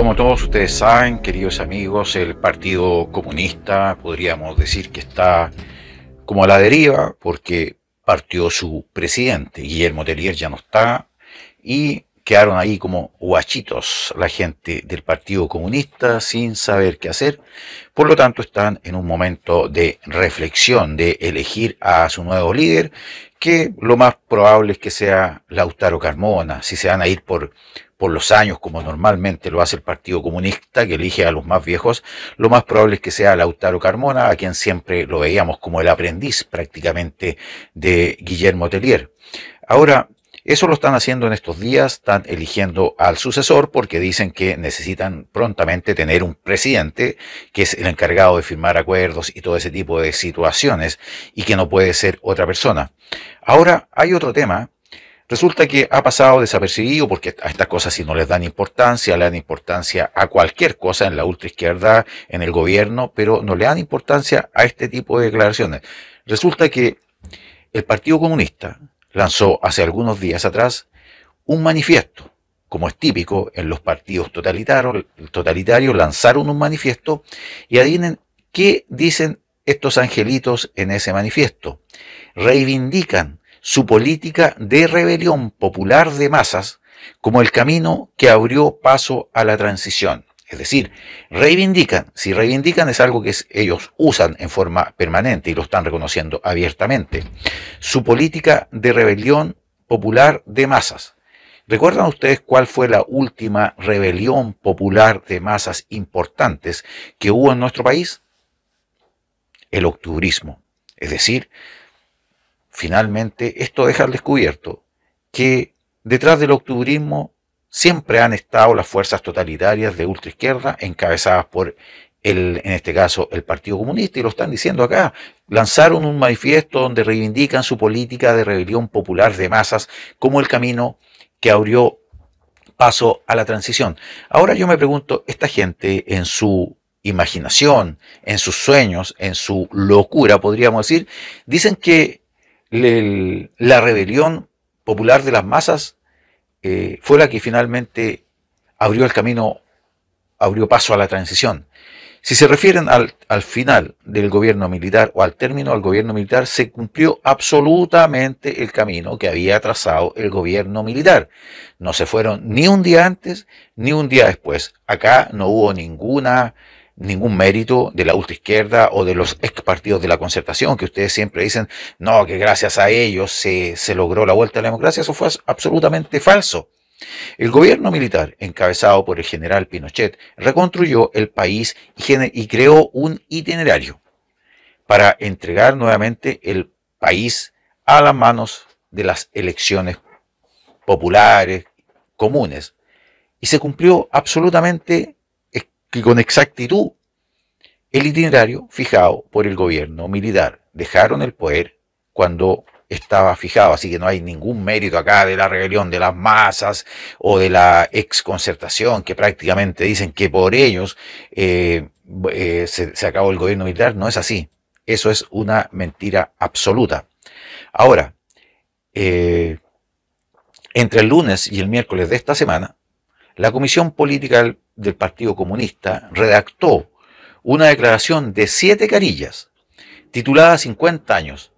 Como todos ustedes saben, queridos amigos, el Partido Comunista podríamos decir que está como a la deriva porque partió su presidente, Guillermo Telier ya no está, y quedaron ahí como guachitos la gente del Partido Comunista sin saber qué hacer. Por lo tanto, están en un momento de reflexión, de elegir a su nuevo líder, que lo más probable es que sea Lautaro Carmona, si se van a ir por, por los años como normalmente lo hace el Partido Comunista, que elige a los más viejos, lo más probable es que sea Lautaro Carmona, a quien siempre lo veíamos como el aprendiz prácticamente de Guillermo Tellier. Ahora, eso lo están haciendo en estos días, están eligiendo al sucesor porque dicen que necesitan prontamente tener un presidente que es el encargado de firmar acuerdos y todo ese tipo de situaciones y que no puede ser otra persona. Ahora hay otro tema. Resulta que ha pasado desapercibido porque a estas cosas si no les dan importancia, le dan importancia a cualquier cosa en la ultraizquierda, en el gobierno, pero no le dan importancia a este tipo de declaraciones. Resulta que el Partido Comunista, lanzó hace algunos días atrás un manifiesto, como es típico en los partidos totalitarios, lanzaron un manifiesto y adivinen qué dicen estos angelitos en ese manifiesto. Reivindican su política de rebelión popular de masas como el camino que abrió paso a la transición. Es decir, reivindican, si reivindican es algo que ellos usan en forma permanente y lo están reconociendo abiertamente, su política de rebelión popular de masas. ¿Recuerdan ustedes cuál fue la última rebelión popular de masas importantes que hubo en nuestro país? El octubrismo. Es decir, finalmente esto deja al descubierto que detrás del octubrismo siempre han estado las fuerzas totalitarias de ultraizquierda encabezadas por el, en este caso el Partido Comunista, y lo están diciendo acá. Lanzaron un manifiesto donde reivindican su política de rebelión popular de masas como el camino que abrió paso a la transición. Ahora yo me pregunto, esta gente en su imaginación, en sus sueños, en su locura, podríamos decir, dicen que la rebelión popular de las masas eh, fue la que finalmente abrió el camino, abrió paso a la transición. Si se refieren al, al, final del gobierno militar o al término del gobierno militar, se cumplió absolutamente el camino que había trazado el gobierno militar. No se fueron ni un día antes ni un día después. Acá no hubo ninguna ningún mérito de la ultraizquierda o de los ex partidos de la concertación, que ustedes siempre dicen, no, que gracias a ellos se, logró la vuelta a la democracia, eso fue absolutamente falso. El gobierno militar, encabezado por el general Pinochet, reconstruyó el país y creó un itinerario para entregar nuevamente el país a las manos de las elecciones populares, comunes. Y se cumplió absolutamente que con exactitud el itinerario fijado por el gobierno militar. Dejaron el poder cuando estaba fijado, así que no hay ningún mérito acá de la rebelión de las masas o de la exconcertación que prácticamente dicen que por ellos eh, eh, se, acabó el gobierno militar. No es así. Eso es una mentira absoluta. Ahora, eh, entre el lunes y el miércoles de esta semana, la Comisión Política del Partido Comunista redactó una declaración de siete carillas titulada 50 años.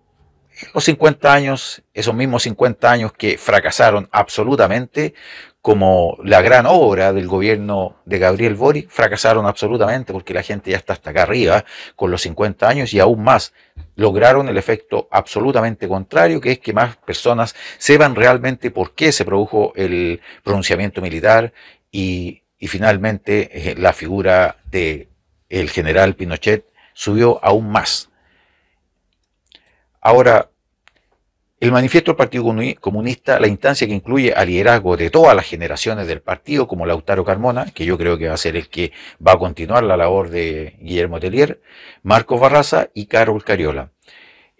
Los 50 años, esos mismos 50 años que fracasaron absolutamente como la gran obra del gobierno de Gabriel Boric, fracasaron absolutamente porque la gente ya está hasta acá arriba con los 50 años y aún más lograron el efecto absolutamente contrario, que es que más personas sepan realmente por qué se produjo el pronunciamiento militar y y finalmente eh, la figura de el general Pinochet subió aún más. Ahora, el manifiesto del Partido Comunista, la instancia que incluye al liderazgo de todas las generaciones del partido, como Lautaro Carmona, que yo creo que va a ser el que va a continuar la labor de Guillermo Tellier, Marcos Barraza y Carol Cariola.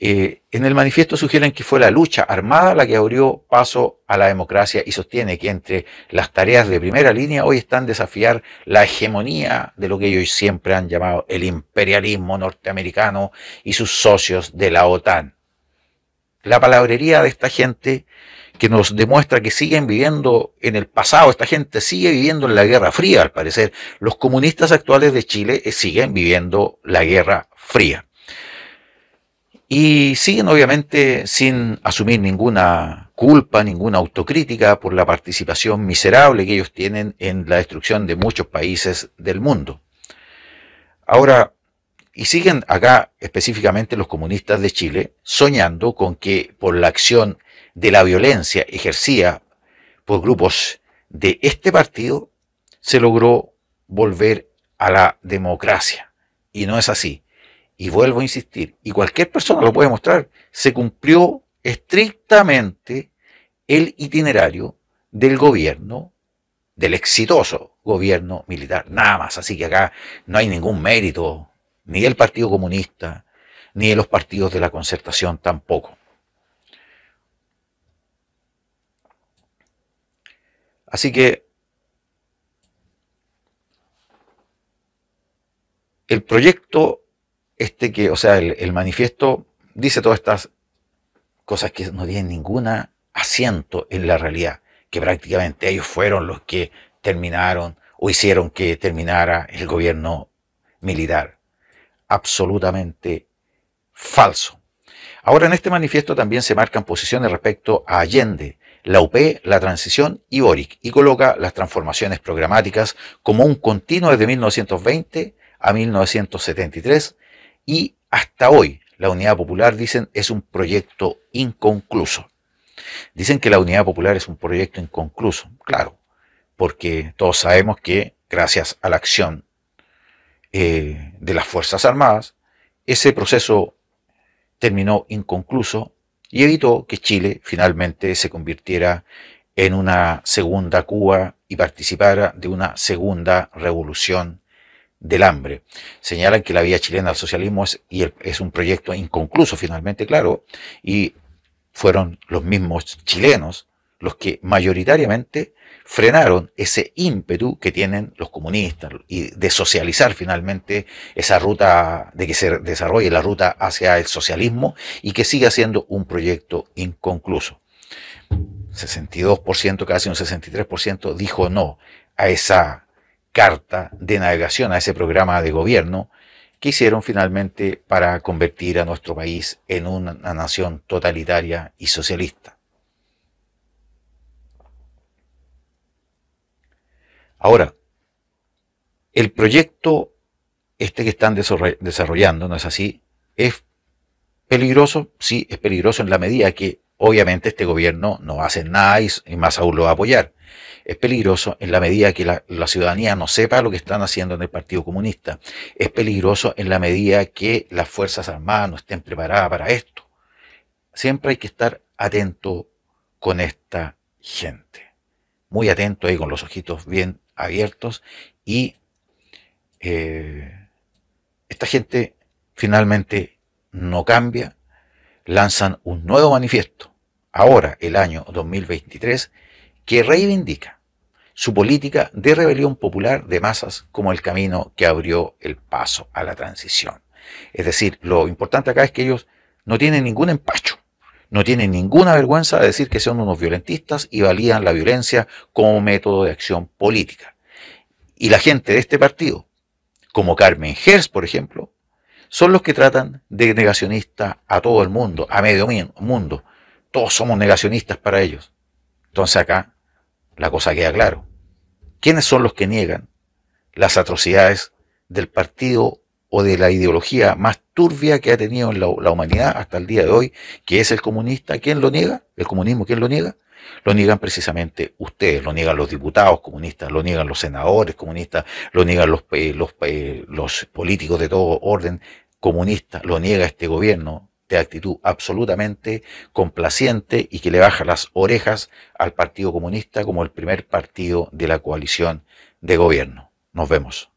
Eh, en el manifiesto sugieren que fue la lucha armada la que abrió paso a la democracia y sostiene que entre las tareas de primera línea hoy están desafiar la hegemonía de lo que ellos siempre han llamado el imperialismo norteamericano y sus socios de la OTAN. La palabrería de esta gente que nos demuestra que siguen viviendo en el pasado, esta gente sigue viviendo en la Guerra Fría, al parecer. Los comunistas actuales de Chile eh, siguen viviendo la Guerra Fría. Y siguen obviamente sin asumir ninguna culpa, ninguna autocrítica por la participación miserable que ellos tienen en la destrucción de muchos países del mundo. Ahora, y siguen acá específicamente los comunistas de Chile soñando con que por la acción de la violencia ejercida por grupos de este partido se logró volver a la democracia. Y no es así. Y vuelvo a insistir, y cualquier persona lo puede mostrar, se cumplió estrictamente el itinerario del gobierno, del exitoso gobierno militar, nada más. Así que acá no hay ningún mérito, ni del Partido Comunista, ni de los partidos de la concertación tampoco. Así que el proyecto este que, o sea, el, manifiesto dice todas estas cosas que no tienen ningún asiento en la realidad, que prácticamente ellos fueron los que terminaron o hicieron que terminara el gobierno militar. Absolutamente falso. Ahora en este manifiesto también se marcan posiciones respecto a Allende, la UP, la transición y Boric, y coloca las transformaciones programáticas como un continuo desde 1920 a 1973 y hasta hoy la Unidad Popular, dicen, es un proyecto inconcluso. Dicen que la Unidad Popular es un proyecto inconcluso, claro, porque todos sabemos que gracias a la acción eh, de las Fuerzas Armadas, ese proceso terminó inconcluso y evitó que Chile finalmente se convirtiera en una segunda Cuba y participara de una segunda revolución del hambre. Señalan que la vía chilena al socialismo es, y es un proyecto inconcluso finalmente, claro, y fueron los mismos chilenos los que mayoritariamente frenaron ese ímpetu que tienen los comunistas y de socializar finalmente esa ruta, de que se desarrolle la ruta hacia el socialismo y que siga siendo un proyecto inconcluso. 62%, casi un 63% dijo no a esa carta de navegación a ese programa de gobierno que hicieron finalmente para convertir a nuestro país en una nación totalitaria y socialista. Ahora, el proyecto este que están desarrollando, ¿no es así? ¿Es peligroso? Sí, es peligroso en la medida que obviamente este gobierno no hace nada y, más aún lo va a apoyar. Es peligroso en la medida que la, ciudadanía no sepa lo que están haciendo en el Partido Comunista. Es peligroso en la medida que las Fuerzas Armadas no estén preparadas para esto. Siempre hay que estar atento con esta gente. Muy atento ahí con los ojitos bien abiertos y eh, esta gente finalmente no cambia, lanzan un nuevo manifiesto ahora el año 2023, que reivindica su política de rebelión popular de masas como el camino que abrió el paso a la transición. Es decir, lo importante acá es que ellos no tienen ningún empacho, no tienen ninguna vergüenza de decir que son unos violentistas y valían la violencia como método de acción política. Y la gente de este partido, como Carmen Gers, por ejemplo, son los que tratan de negacionista a todo el mundo, a medio mundo, todos somos negacionistas para ellos. Entonces acá la cosa queda claro. ¿Quiénes son los que niegan las atrocidades del partido o de la ideología más turbia que ha tenido la, humanidad hasta el día de hoy, que es el comunista. ¿Quién lo niega? ¿El comunismo quién lo niega? Lo niegan precisamente ustedes, lo niegan los diputados comunistas, lo niegan los senadores comunistas, lo niegan los, eh, los, eh, los políticos de todo orden comunista, lo niega este gobierno de actitud absolutamente complaciente y que le baja las orejas al Partido Comunista como el primer partido de la coalición de gobierno. Nos vemos.